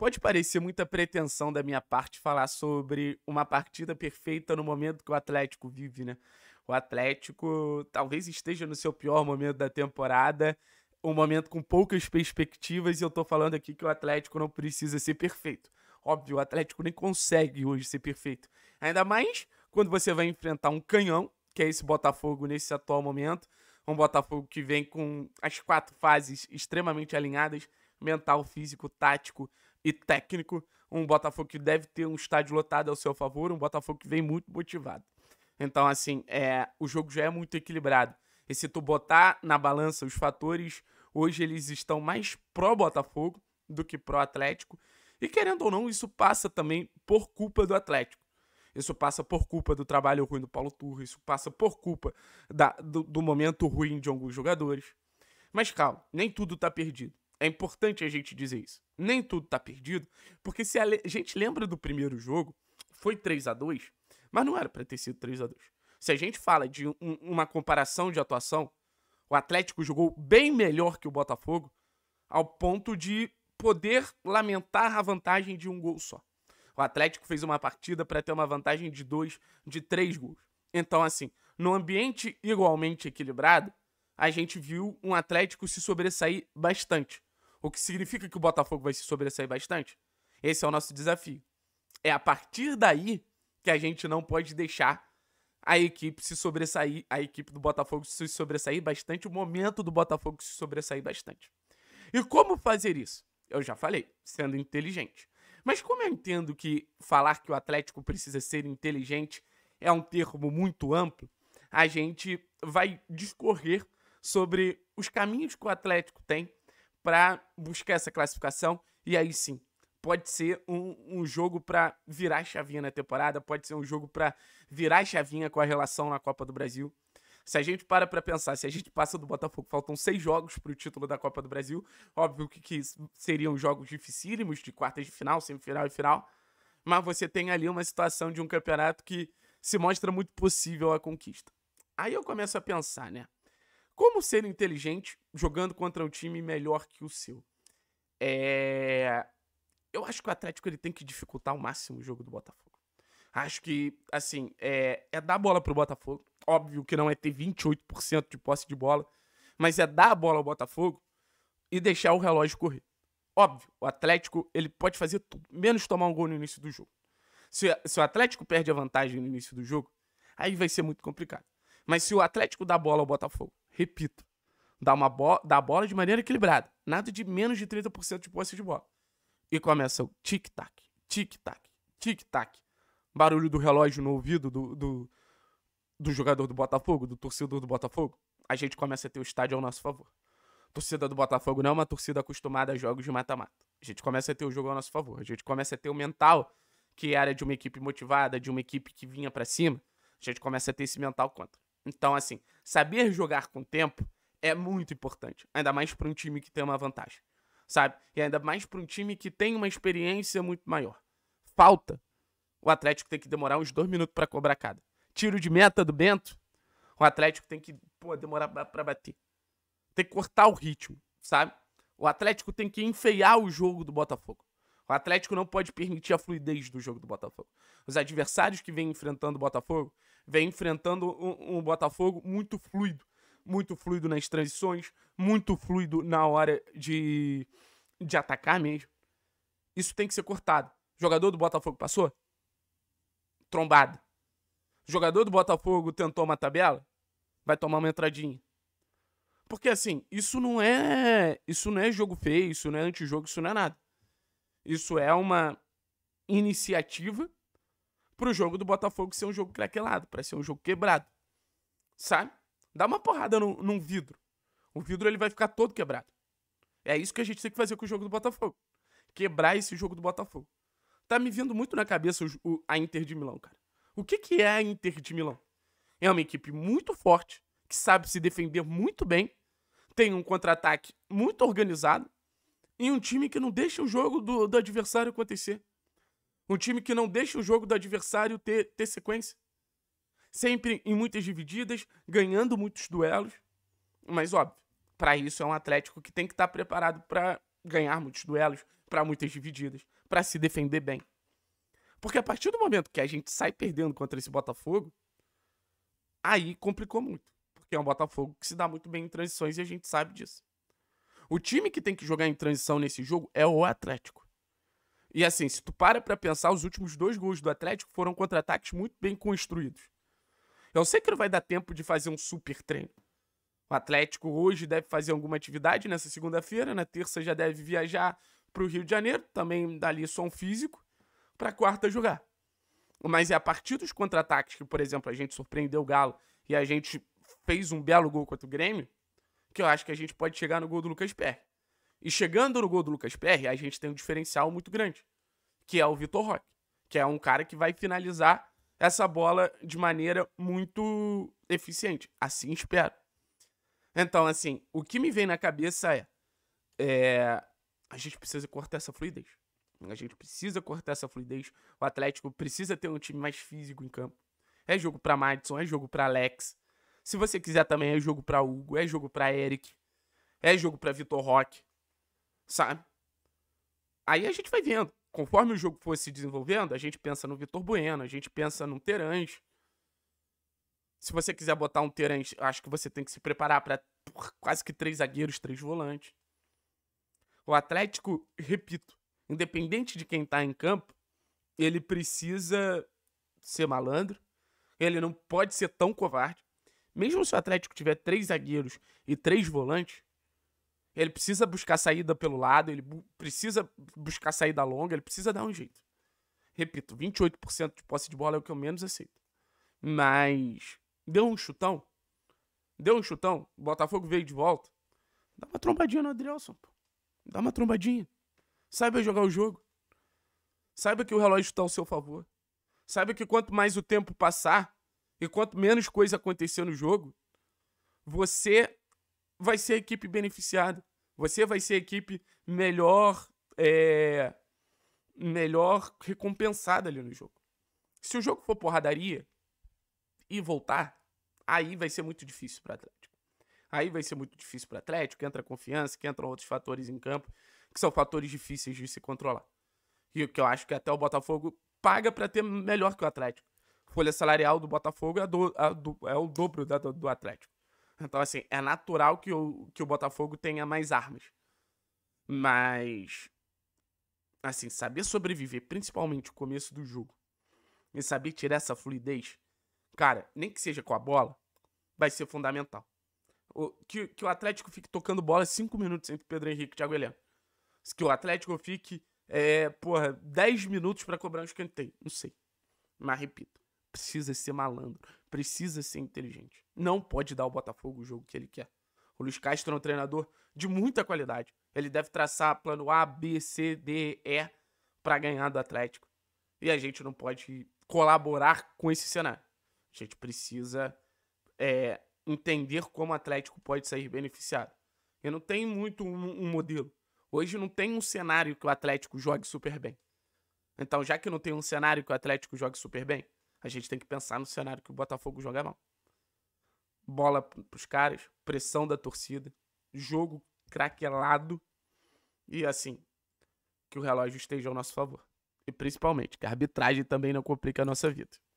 Pode parecer muita pretensão da minha parte falar sobre uma partida perfeita no momento que o Atlético vive, né? O Atlético talvez esteja no seu pior momento da temporada, um momento com poucas perspectivas, e eu tô falando aqui que o Atlético não precisa ser perfeito. Óbvio, o Atlético nem consegue hoje ser perfeito. Ainda mais quando você vai enfrentar um canhão, que é esse Botafogo nesse atual momento. Um Botafogo que vem com as quatro fases extremamente alinhadas: mental, físico, tático, e técnico, um Botafogo que deve ter um estádio lotado ao seu favor, um Botafogo que vem muito motivado. Então, assim, é, o jogo já é muito equilibrado. E se tu botar na balança os fatores, hoje eles estão mais pró-Botafogo do que pró-Atlético. E querendo ou não, isso passa também por culpa do Atlético. Isso passa por culpa do trabalho ruim do Paulo Turra, isso passa por culpa da, do, do momento ruim de alguns jogadores. Mas calma, nem tudo está perdido. É importante a gente dizer isso. Nem tudo tá perdido, porque se a, a gente lembra do primeiro jogo, foi 3 a 2 mas não era para ter sido 3 a 2 Se a gente fala de um, uma comparação de atuação, o Atlético jogou bem melhor que o Botafogo, ao ponto de poder lamentar a vantagem de um gol só. O Atlético fez uma partida para ter uma vantagem de dois, de três gols. Então, assim, num ambiente igualmente equilibrado, a gente viu um Atlético se sobressair bastante. O que significa que o Botafogo vai se sobressair bastante. Esse é o nosso desafio. É a partir daí que a gente não pode deixar a equipe se sobressair, a equipe do Botafogo se sobressair bastante, o momento do Botafogo se sobressair bastante. E como fazer isso? Eu já falei, sendo inteligente. Mas como eu entendo que falar que o Atlético precisa ser inteligente é um termo muito amplo, a gente vai discorrer sobre os caminhos que o Atlético tem para buscar essa classificação. E aí sim, pode ser um, um jogo para virar chavinha na temporada, pode ser um jogo para virar chavinha com a relação na Copa do Brasil. Se a gente para para pensar, se a gente passa do Botafogo, faltam seis jogos para o título da Copa do Brasil. Óbvio que, que seriam jogos dificílimos de quartas de final, semifinal e final. Mas você tem ali uma situação de um campeonato que se mostra muito possível a conquista. Aí eu começo a pensar, né? Como ser inteligente jogando contra um time melhor que o seu? É... Eu acho que o Atlético ele tem que dificultar ao máximo o jogo do Botafogo. Acho que, assim, é, é dar bola pro Botafogo. Óbvio que não é ter 28% de posse de bola, mas é dar a bola ao Botafogo e deixar o relógio correr. Óbvio, o Atlético ele pode fazer tudo, menos tomar um gol no início do jogo. Se, se o Atlético perde a vantagem no início do jogo, aí vai ser muito complicado. Mas se o Atlético dá bola ao Botafogo repito, dá, uma bo dá a bola de maneira equilibrada. Nada de menos de 30% de posse de bola. E começa o tic-tac, tic-tac, tic-tac. Barulho do relógio no ouvido do, do, do jogador do Botafogo, do torcedor do Botafogo. A gente começa a ter o estádio ao nosso favor. torcida do Botafogo não é uma torcida acostumada a jogos de mata-mata. A gente começa a ter o jogo ao nosso favor. A gente começa a ter o mental, que era de uma equipe motivada, de uma equipe que vinha para cima. A gente começa a ter esse mental contra. Então, assim, saber jogar com tempo é muito importante, ainda mais para um time que tem uma vantagem, sabe? E ainda mais para um time que tem uma experiência muito maior. Falta. O Atlético tem que demorar uns dois minutos para cobrar cada. Tiro de meta do Bento, o Atlético tem que pô, demorar para bater. Tem que cortar o ritmo, sabe? O Atlético tem que enfeiar o jogo do Botafogo. O Atlético não pode permitir a fluidez do jogo do Botafogo. Os adversários que vêm enfrentando o Botafogo vem enfrentando um, um Botafogo muito fluido. Muito fluido nas transições, muito fluido na hora de, de atacar mesmo. Isso tem que ser cortado. Jogador do Botafogo passou? Trombado. Jogador do Botafogo tentou uma tabela? Vai tomar uma entradinha. Porque assim, isso não é, isso não é jogo feio, isso não é antijogo, isso não é nada. Isso é uma iniciativa pro jogo do Botafogo ser um jogo craquelado, para ser um jogo quebrado. Sabe? Dá uma porrada no, num vidro. O vidro ele vai ficar todo quebrado. É isso que a gente tem que fazer com o jogo do Botafogo. Quebrar esse jogo do Botafogo. Tá me vindo muito na cabeça o, o, a Inter de Milão, cara. O que, que é a Inter de Milão? É uma equipe muito forte, que sabe se defender muito bem, tem um contra-ataque muito organizado e um time que não deixa o jogo do, do adversário acontecer. Um time que não deixa o jogo do adversário ter, ter sequência. Sempre em muitas divididas, ganhando muitos duelos. Mas, óbvio, para isso é um Atlético que tem que estar tá preparado para ganhar muitos duelos, para muitas divididas, para se defender bem. Porque a partir do momento que a gente sai perdendo contra esse Botafogo, aí complicou muito. Porque é um Botafogo que se dá muito bem em transições e a gente sabe disso. O time que tem que jogar em transição nesse jogo é o Atlético. E assim, se tu para pra pensar, os últimos dois gols do Atlético foram contra-ataques muito bem construídos. Eu sei que não vai dar tempo de fazer um super treino. O Atlético hoje deve fazer alguma atividade nessa segunda-feira, na terça já deve viajar para o Rio de Janeiro, também dali só um físico, para quarta jogar. Mas é a partir dos contra-ataques que, por exemplo, a gente surpreendeu o Galo e a gente fez um belo gol contra o Grêmio, que eu acho que a gente pode chegar no gol do Lucas Pé. E chegando no gol do Lucas Perry, a gente tem um diferencial muito grande, que é o Vitor Roque, que é um cara que vai finalizar essa bola de maneira muito eficiente. Assim espero. Então, assim, o que me vem na cabeça é, é a gente precisa cortar essa fluidez. A gente precisa cortar essa fluidez. O Atlético precisa ter um time mais físico em campo. É jogo para Madison, é jogo para Alex. Se você quiser também é jogo para Hugo, é jogo para Eric, é jogo para Vitor Roque sabe? Aí a gente vai vendo. Conforme o jogo for se desenvolvendo, a gente pensa no Vitor Bueno, a gente pensa no Terãs. Se você quiser botar um Terãs, acho que você tem que se preparar para quase que três zagueiros, três volantes. O Atlético, repito, independente de quem tá em campo, ele precisa ser malandro. Ele não pode ser tão covarde. Mesmo se o Atlético tiver três zagueiros e três volantes, ele precisa buscar saída pelo lado, ele bu precisa buscar saída longa, ele precisa dar um jeito. Repito, 28% de posse de bola é o que eu menos aceito. Mas deu um chutão. Deu um chutão, o Botafogo veio de volta. Dá uma trombadinha no Adrielson, pô. Dá uma trombadinha. Saiba jogar o jogo. Saiba que o relógio está ao seu favor. Saiba que quanto mais o tempo passar e quanto menos coisa acontecer no jogo, você vai ser a equipe beneficiada. Você vai ser a equipe melhor, é, melhor recompensada ali no jogo. Se o jogo for porradaria e voltar, aí vai ser muito difícil para Atlético. Aí vai ser muito difícil para Atlético, que entra confiança, que entram outros fatores em campo, que são fatores difíceis de se controlar. E o que eu acho que até o Botafogo paga para ter melhor que o Atlético. A folha salarial do Botafogo é, do, é, do, é o dobro da, do, do Atlético. Então, assim, é natural que o, que o Botafogo tenha mais armas. Mas. Assim, saber sobreviver, principalmente o começo do jogo, e saber tirar essa fluidez, cara, nem que seja com a bola, vai ser fundamental. O, que, que o Atlético fique tocando bola cinco minutos entre Pedro Henrique e Thiago Helena. Que o Atlético fique, é, porra, 10 minutos para cobrar um escanteio. Não sei. Mas repito, precisa ser malandro, precisa ser inteligente. Não pode dar ao Botafogo o jogo que ele quer. O Luiz Castro é um treinador de muita qualidade. Ele deve traçar plano A, B, C, D, E para ganhar do Atlético. E a gente não pode colaborar com esse cenário. A gente precisa é, entender como o Atlético pode sair beneficiado. E não tem muito um, um modelo. Hoje não tem um cenário que o Atlético jogue super bem. Então, já que não tem um cenário que o Atlético jogue super bem, a gente tem que pensar no cenário que o Botafogo joga mal. Bola pros caras, pressão da torcida, jogo craquelado e assim, que o relógio esteja ao nosso favor. E principalmente, que a arbitragem também não complica a nossa vida.